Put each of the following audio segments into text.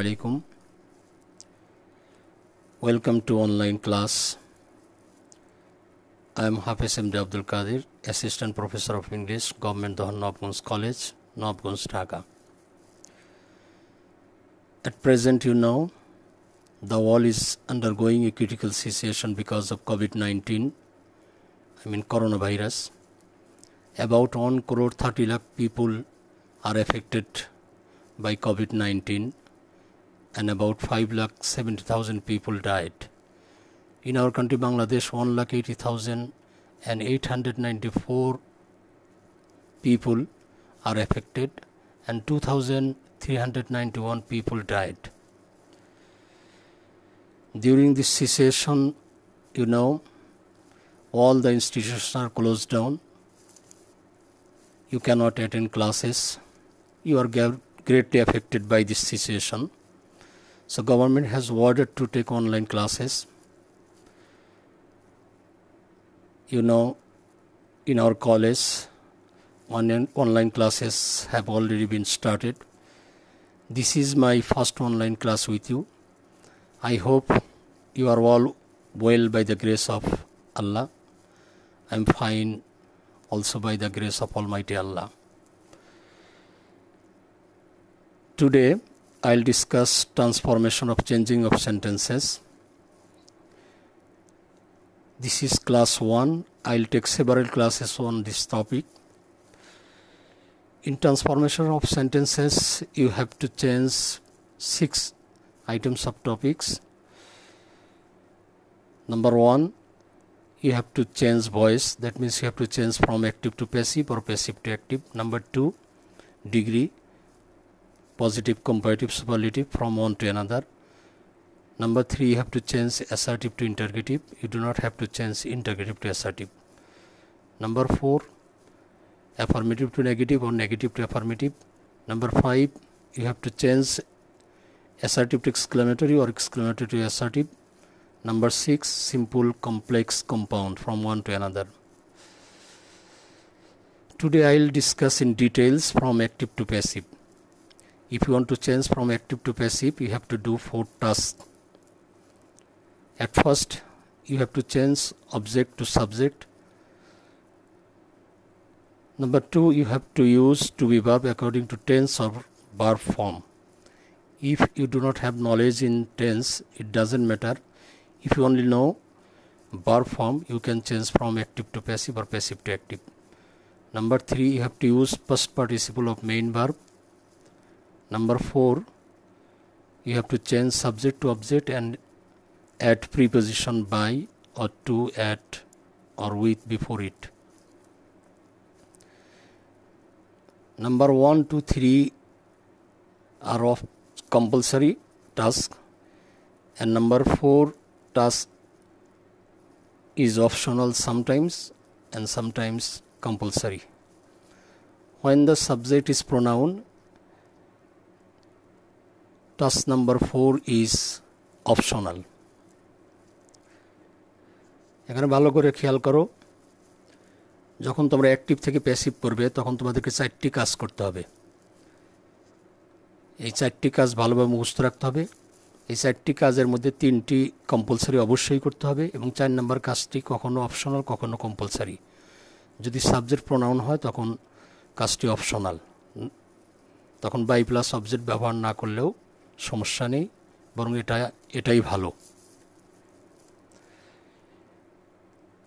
alaikum. Welcome to online class. I am Hafiz M. Abdul Qadir, Assistant Professor of English, Government Dohan Nobguns College, Nobguns Dhaka. At present, you know, the world is undergoing a critical cessation because of COVID 19, I mean coronavirus. About 1 crore 30 lakh people are affected by COVID 19. and about 5 lakh 70,000 people died. In our country, Bangladesh, 1 lakh 80,000 and 894 people are affected and 2,391 people died. During this cessation, you know, all the institutions are closed down. You cannot attend classes. You are greatly affected by this situation. So government has ordered to take online classes. You know, in our college, online, online classes have already been started. This is my first online class with you. I hope you are all well by the grace of Allah. I'm fine also by the grace of Almighty Allah. Today, I'll discuss transformation of changing of sentences. This is class 1. I'll take several classes on this topic. In transformation of sentences, you have to change 6 items of topics. Number 1, you have to change voice. That means you have to change from active to passive or passive to active. Number 2, degree positive comparative superlative from one to another. Number three, you have to change assertive to interrogative. You do not have to change interrogative to assertive. Number four, affirmative to negative or negative to affirmative. Number five, you have to change assertive to exclamatory or exclamatory to assertive. Number six, simple complex compound from one to another. Today I'll discuss in details from active to passive if you want to change from active to passive you have to do four tasks at first you have to change object to subject number two you have to use to be verb according to tense or verb form if you do not have knowledge in tense it doesn't matter if you only know verb form you can change from active to passive or passive to active number three you have to use past participle of main verb number 4 you have to change subject to object and add preposition by or to at or with before it number 1 to 3 are of compulsory task and number 4 task is optional sometimes and sometimes compulsory when the subject is pronoun task number 4 is optional এখানে ভালো করে খেয়াল করো যখন তোমরা active থেকে passive করবে তখন তোমাদেরকে চারটি কাজ করতে হবে এই চারটি কাজ ভালোভাবে মুখস্থ রাখতে হবে এই চারটি কাজের মধ্যে তিনটি কম্পালসারি অবশ্যই করতে হবে এবং চার নম্বর কাজটি কখনো অপশনাল কখনো কম্পালসারি যদি সাবজেক্ট প্রোনাউন হয় তখন কাজটি অপশনাল তখন বাই প্লাস সাবজেক্ট ব্যবহার না করলেও সমস্যা নেই বরং এটা এটাই ভালো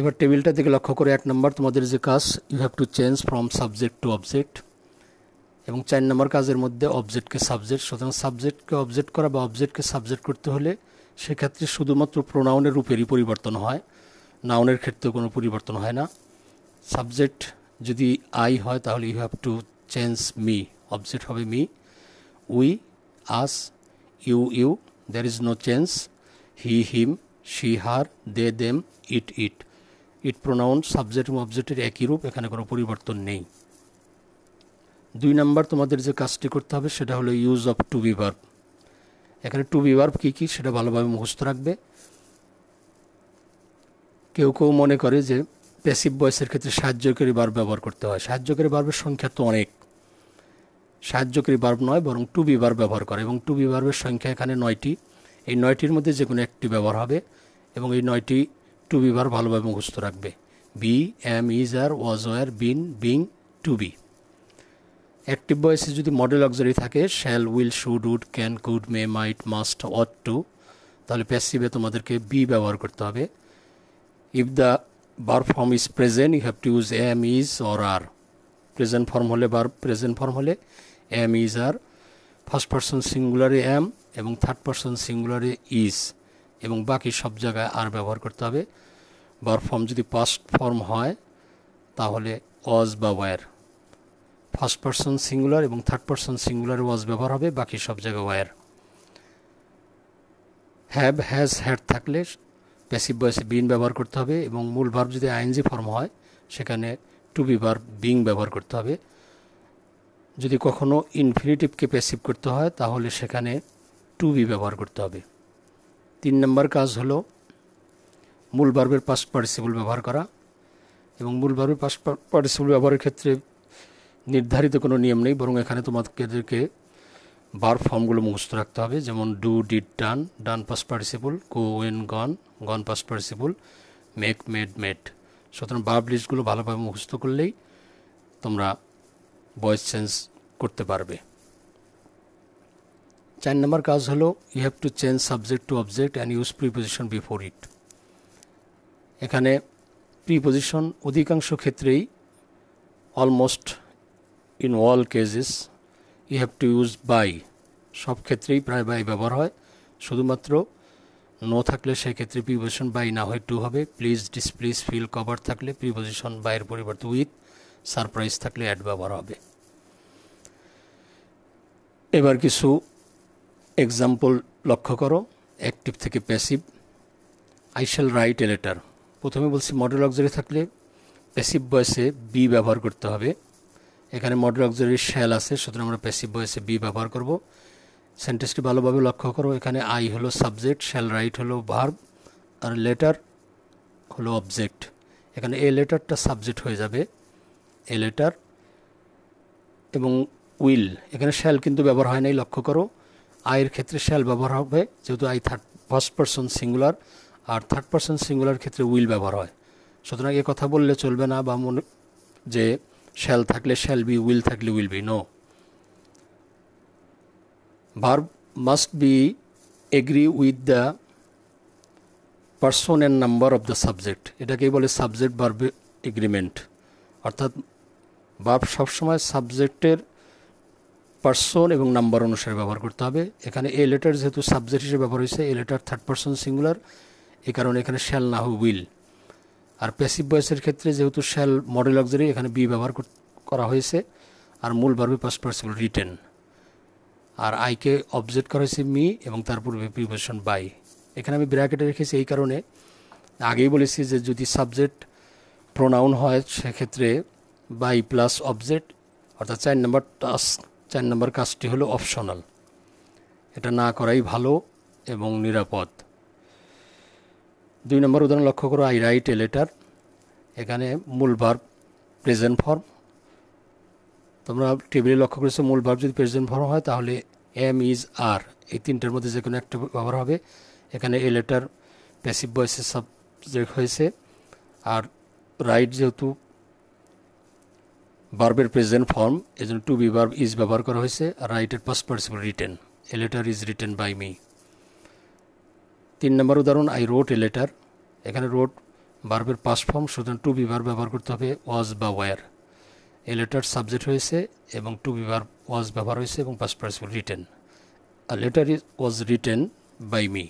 এবার টেবিলটা থেকে লক্ষ্য করে এক নম্বর তোমাদের যে কাজ you have to change from subject to object এবং চার নম্বর কাজের মধ্যে অবজেক্টকে সাবজেক্ট সুতরাং সাবজেক্টকে অবজেক্ট করা বা অবজেক্টকে সাবজেক্ট করতে হলে সেক্ষেত্রে শুধুমাত্র প্রোনাউনের রূপেরই পরিবর্তন হয় নাউনের ক্ষেত্রে কোনো পরিবর্তন হয় না সাবজেক্ট যদি আই হয় তাহলে you have to change me object হবে me we us you you there is no change he him she her they them it it it pronoun subject এবং অবজেক্টের একই রূপ এখানে কোনো পরিবর্তন নেই দুই নাম্বার তোমাদের যে কাজটি করতে হবে সেটা হলো ইউজ অফ টু বিভার্ভ এখানে টু বি ভার্ব কী কী সেটা ভালোভাবে মুখস্থ রাখবে কেউ কেউ মনে করে যে প্যাসিভ বয়সের ক্ষেত্রে সাহায্যকারী বার ব্যবহার করতে হয় সাহায্যকারী বার্বের সংখ্যা তো অনেক সাহায্যকারী বার্ব নয় বরং টু বি বার্ব ব্যবহার করে এবং টু বি বার্বের সংখ্যা এখানে নয়টি এই নয়টির মধ্যে যে কোনো একটি ব্যবহার হবে এবং এই নয়টি টু বি বার ভালোভাবে মুখস্থ রাখবে be am is are was were been being to be active ভয়েসে যদি মডেল অক্সারি থাকে shall will should would can could may might must ought to তাহলে প্যাসিভে তোমাদেরকে বি ব্যবহার করতে হবে ইফ দ্য বার form is present you have to use am is or are present form হলে বার প্রেজেন্ট ফর্ম হলে am is are first person সিঙ্গুলারে এম এবং থার্ড পার্সন সিঙ্গুলারে ইজ এবং বাকি সব জায়গায় আর ব্যবহার করতে হবে বার ফর্ম যদি পাস্ট ফর্ম হয় তাহলে ওয়াজ বা ওয়্যার ফার্স্ট পার্সন সিঙ্গুলার এবং থার্ড পার্সন সিঙ্গুলার ওয়াজ ব্যবহার হবে বাকি সব জায়গায় ওয়ার হ্যাভ হ্যাজ হ্যাড থাকলে প্যাসিভ বয়সে বিন ব্যবহার করতে হবে এবং মূল ভার্ব যদি আইএনজি ফর্ম হয় সেখানে টু বি ভার্ব বিং ব্যবহার করতে হবে যদি কখনো ইনফিনিটিভকে প্যাসিভ করতে হয় তাহলে সেখানে টু বি ব্যবহার করতে হবে তিন নম্বর কাজ হলো মূল ভার্বের পাস্ট পার্টিসিপল ব্যবহার করা এবং মূল ভার্বের পাস্ট পার্টিসিপল ব্যবহারের ক্ষেত্রে নির্ধারিত কোনো নিয়ম নেই বরং এখানে তোমাদেরকে বার ফর্মগুলো মুখস্থ রাখতে হবে যেমন do did done done past participle go went gone gone past participle make made made সুতরাং বার্ব লিস্টগুলো ভালোভাবে মুখস্থ করলেই তোমরা ভয়েস চেঞ্জ করতে পারবে চার নম্বর কাজ হলো you have to change subject to object and use preposition before it এখানে প্রিপোজিশন অধিকাংশ ক্ষেত্রেই almost in all cases you have to use by সব ক্ষেত্রেই প্রায় বাই ব্যবহার হয় শুধুমাত্র নো থাকলে সেক্ষেত্রে প্রিপোজিশন বাই না হয় টু হবে প্লিজ ডিসপ্লিজ ফিল কভার থাকলে প্রিপোজিশন বাইয়ের পরিবর্তে উইথ সারপ্রাইজ থাকলে অ্যাড ব্যবহার হবে এবার কিছু এক্সাম্পল লক্ষ্য করো অ্যাক্টিভ থেকে passive I shall write a letter প্রথমে বলছি মডেল অক্সারি থাকলে প্যাসিভ বয়সে বি ব্যবহার করতে হবে এখানে মডেল অক্সারি শ্যাল আছে সুতরাং আমরা প্যাসিভ বয়সে বি ব্যবহার করব সেন্টেন্সটি ভালোভাবে লক্ষ্য করো এখানে আই হলো সাবজেক্ট শ্যাল রাইট হলো ভার্ব আর লেটার হলো অবজেক্ট এখানে এ লেটারটা সাবজেক্ট হয়ে যাবে এ লেটার এবং উইল এখানে শ্যাল কিন্তু ব্যবহার হয় নাই লক্ষ্য করো আয়ের ক্ষেত্রে শ্যাল ব্যবহার হবে যেহেতু I third first person singular আর থার্ড পার্সন সিঙ্গুলার ক্ষেত্রে উইল ব্যবহার হয় সুতরাং এ কথা বললে চলবে না বা মনে যে শ্যাল থাকলে শ্যাল বি উইল থাকলে will be know verb must be agree with the person and number of the subject এটাকেই বলে সাবজেক্ট ভার্ব এগ্রিমেন্ট অর্থাৎ ভার্ব সবসময় সাবজেক্টের পার্সন এবং নাম্বার অনুসারে ব্যবহার করতে হবে এখানে এ লেটার যেহেতু সাবজেক্ট হিসেবে ব্যবহার হয়েছে a letter third person singular এই কারণে এখানে শ্যাল না হো উইল আর প্যাসিভ বয়সের ক্ষেত্রে যেহেতু শ্যাল মডেল অক্সারি এখানে বি ব্যবহার করা হয়েছে আর মূল ভার্বে পাস পার্সন রিটেন আর আইকে অবজেক্ট করা হয়েছে মি এবং তারপর পূর্বে প্রিপোজিশন বাই এখানে আমি ব্র্যাকেটে রেখেছি এই কারণে আগেই বলেছি যে যদি সাবজেক্ট প্রোনাউন হয় সেক্ষেত্রে বাই প্লাস অবজেক্ট অর্থাৎ চার নম্বর টাস্ক চার নম্বর কাজটি হলো অপশনাল এটা না করাই ভালো এবং নিরাপদ দুই নম্বর উদাহরণ লক্ষ্য করো আই রাইট এ লেটার এখানে মূল ভার্ব প্রেজেন্ট ফর্ম তোমরা টেবিলে লক্ষ্য করেছো মূল ভার্ব যদি প্রেজেন্ট ফর্ম হয় তাহলে এম ইজ আর এই তিনটার মধ্যে যে কোনো একটা ব্যবহার হবে এখানে এ লেটার প্যাসিভ বয়সের সাবজেক্ট হয়েছে আর রাইট যেহেতু ভার্বের প্রেজেন্ট ফর্ম এজন্য টু বি ভার্ব ইজ ব্যবহার করা হয়েছে রাইটের past participle written a letter is written by me তিন নম্বর উদাহরণ আই রোট এ লেটার এখানে রোট ভার্বের পাস ফর্ম সুতরাং টু বি ভার্ব ব্যবহার করতে হবে ওয়াজ বা ওয়ার এ লেটার সাবজেক্ট হয়েছে এবং টু বি ভার্ব ওয়াজ ব্যবহার হয়েছে এবং past participle written a letter is was written by me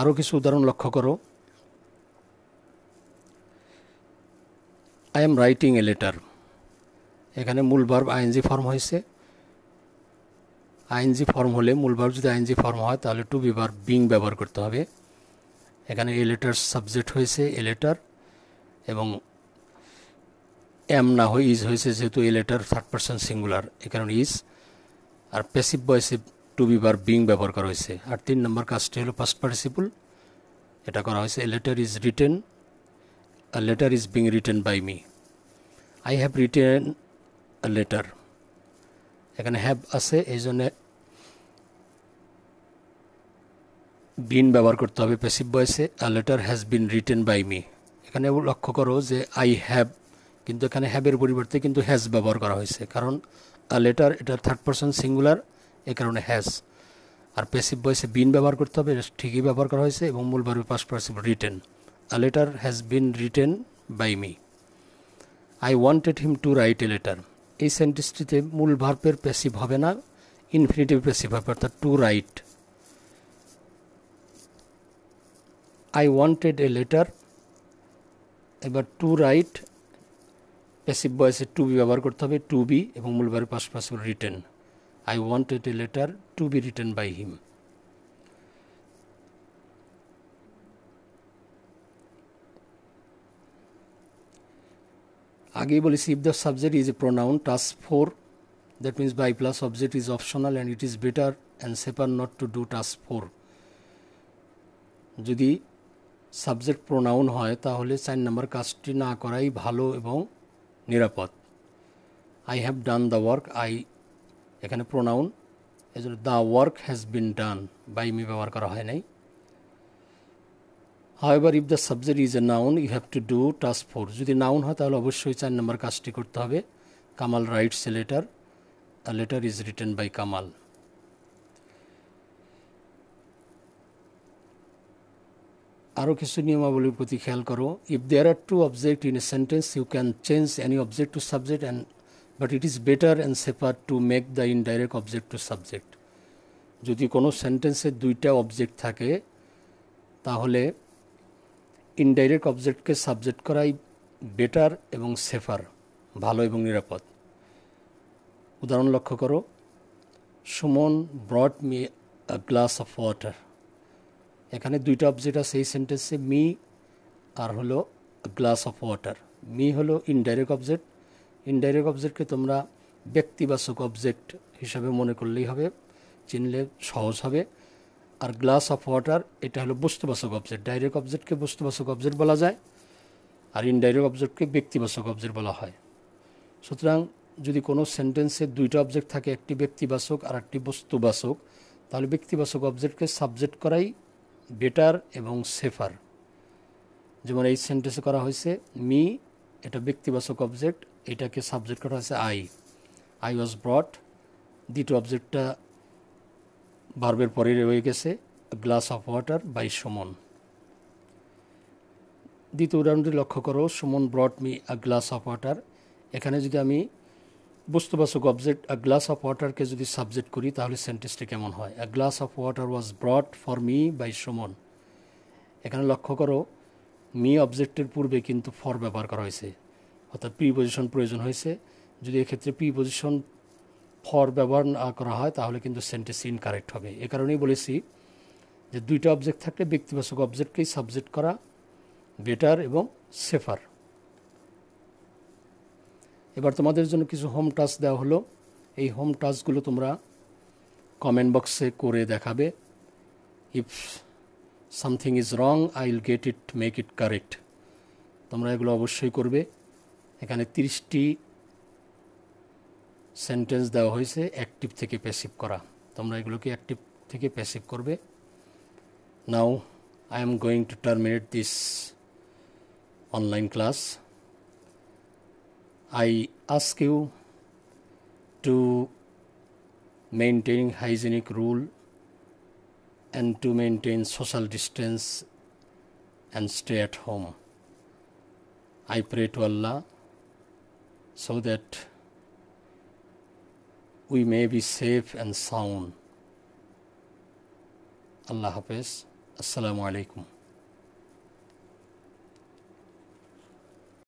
আরও কিছু উদাহরণ লক্ষ্য করো I am writing a letter এখানে মূল ভার্ব আইএনজি ফর্ম হয়েছে আইএনজি ফর্ম হলে মূল ভার্ব যদি আইএনজি ফর্ম হয় তাহলে টু বি ভার্ব বিং ব্যবহার করতে হবে এখানে এ লেটার সাবজেক্ট হয়েছে এ লেটার এবং এম না হয়ে ইজ হয়েছে যেহেতু a letter third person singular এখানে ইজ আর প্যাসিভ বয়সে টু বি বার বিং ব্যবহার করা হয়েছে আর তিন নম্বর কাজটি হলো পাস্ট পার্টিসিপুল এটা করা হয়েছে a letter is written a letter is being written by me. I have written a letter. এখানে হ্যাভ আছে এই জন্যে বিন ব্যবহার করতে হবে পেসিভ বয়সে a letter has been written by me এখানে লক্ষ্য করো যে আই হ্যাভ কিন্তু এখানে হ্যাভের পরিবর্তে কিন্তু হ্যাজ ব্যবহার করা হয়েছে কারণ আ লেটার এটা থার্ড পারসন সিঙ্গুলার এ কারণে হ্যাজ আর পেসিভ বয়সে বিন ব্যবহার করতে হবে ঠিকই ব্যবহার করা হয়েছে এবং মূল ভার্বে past participle written A letter has been written by me. I wanted him to write a letter এই সেন্টেন্সটিতে মূল ভার্পের প্যাসিভ হবে না ইনফিনিটিভ প্যাসিভ হবে অর্থাৎ to write I wanted a letter এবার টু রাইট প্যাসিভ বয়সে টু বি ব্যবহার করতে হবে টু বি এবং মূল ভার্বের পাশাপাশি written I wanted a letter to be written by him আগেই বলেছি if the subject is a pronoun task four that means by plus object is optional and it is better and safer not to do task four যদি subject pronoun হয় তাহলে চার number কাজটি না করাই ভালো এবং নিরাপদ I have done the work I এখানে প্রোনাউন এজন্য the work has been done by me ব্যবহার করা হয় নাই however if the subject is a noun you have to do task four যদি নাউন হয় তাহলে অবশ্যই চার নম্বর কাজটি করতে হবে Kamal writes a letter the letter is written by Kamal আরও কিছু নিয়মাবলীর প্রতি খেয়াল করো if there are two object in a sentence you can change any object to subject and but it is better and safer to make the indirect object to subject যদি কোনো সেন্টেন্সে দুইটা অবজেক্ট থাকে তাহলে ইনডাইরেক্ট অবজেক্টকে subject করাই better এবং safer ভালো এবং নিরাপদ উদাহরণ লক্ষ্য করো Suman brought me a glass of water এখানে দুইটা অবজেক্ট আছে এই সেন্টেন্সে মি আর হলো গ্লাস অফ ওয়াটার মি হলো ইনডাইরেক্ট অবজেক্ট ইনডাইরেক্ট অবজেক্টকে তোমরা ব্যক্তিবাচক অবজেক্ট হিসাবে মনে করলেই হবে চিনলে সহজ হবে আর গ্লাস অফ ওয়াটার এটা হলো বস্তুবাচক অবজেক্ট ডাইরেক্ট অবজেক্টকে বস্তুবাচক অবজেক্ট বলা যায় আর ইনডাইরেক্ট অবজেক্টকে ব্যক্তিবাচক অবজেক্ট বলা হয় সুতরাং যদি কোনো সেন্টেন্সে দুইটা অবজেক্ট থাকে একটি ব্যক্তিবাচক আর একটি বস্তুবাচক তাহলে ব্যক্তিবাচক অবজেক্টকে সাবজেক্ট করাই বেটার এবং সেফার যেমন এই সেন্টেন্সে করা হয়েছে মি এটা ব্যক্তিবাচক অবজেক্ট এটাকে সাবজেক্ট করা হয়েছে আই আই ওয়াজ ব্রট দ্বিতীয় অবজেক্টটা ভার্বের পরে রয়ে গেছে glass of water by Suman দ্বিতীয় উদাহরণটি লক্ষ্য করো Suman brought me a glass of water এখানে যদি আমি বস্তুবাচক অবজেক্ট আ গ্লাস অফ ওয়াটারকে যদি সাবজেক্ট করি তাহলে সেন্টেন্সটি কেমন হয় a glass of water was brought for me by Suman এখানে লক্ষ্য করো মি অবজেক্টের পূর্বে কিন্তু ফর ব্যবহার করা হয়েছে অর্থাৎ প্রি পজিশন প্রয়োজন হয়েছে যদি এক্ষেত্রে প্রি পজিশন ফর ব্যবহার না করা হয় তাহলে কিন্তু সেন্টেন্স ইনকারেক্ট হবে এ কারণেই বলেছি যে দুইটা অবজেক্ট থাকলে ব্যক্তিবাচক অবজেক্টকেই সাবজেক্ট করা বেটার এবং সেফার এবার তোমাদের জন্য কিছু হোম টাস্ক দেওয়া হলো এই হোম টাস্কগুলো তোমরা কমেন্ট বক্সে করে দেখাবে if something is wrong I will get it make it correct তোমরা এগুলো অবশ্যই করবে এখানে তিরিশটি সেন্টেন্স দেওয়া হয়েছে অ্যাক্টিভ থেকে প্যাসিভ করা তোমরা এগুলোকে অ্যাক্টিভ থেকে প্যাসিভ করবে now I am going to terminate this online class I ask you to maintain hygienic rule and to maintain social distance and stay at home I pray to Allah so that we may be safe and sound. Allah Hafiz. Assalamu alaikum.